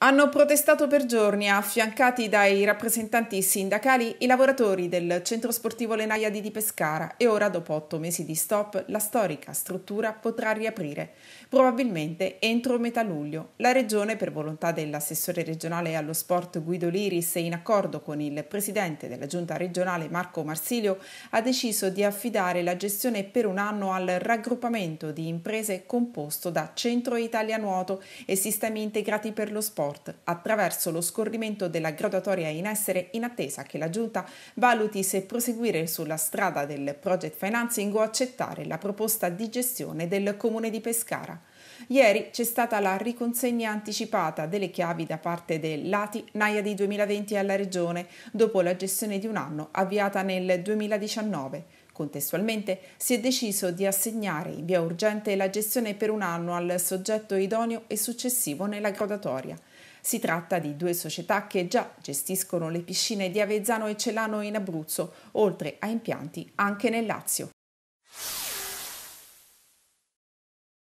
Hanno protestato per giorni, affiancati dai rappresentanti sindacali, i lavoratori del centro sportivo Lenaiadi di Pescara e ora, dopo otto mesi di stop, la storica struttura potrà riaprire, probabilmente entro metà luglio. La Regione, per volontà dell'assessore regionale allo sport Guido Liris e in accordo con il presidente della giunta regionale Marco Marsilio, ha deciso di affidare la gestione per un anno al raggruppamento di imprese composto da Centro Italia Nuoto e Sistemi Integrati per lo Sport Report attraverso lo scorrimento della graduatoria in essere in attesa che la Giunta valuti se proseguire sulla strada del project financing o accettare la proposta di gestione del Comune di Pescara. Ieri c'è stata la riconsegna anticipata delle chiavi da parte dell'ATI Naiadi 2020 alla Regione, dopo la gestione di un anno avviata nel 2019. Contestualmente si è deciso di assegnare in via urgente la gestione per un anno al soggetto idoneo e successivo nella gradatoria. Si tratta di due società che già gestiscono le piscine di Avezzano e Celano in Abruzzo, oltre a impianti anche nel Lazio.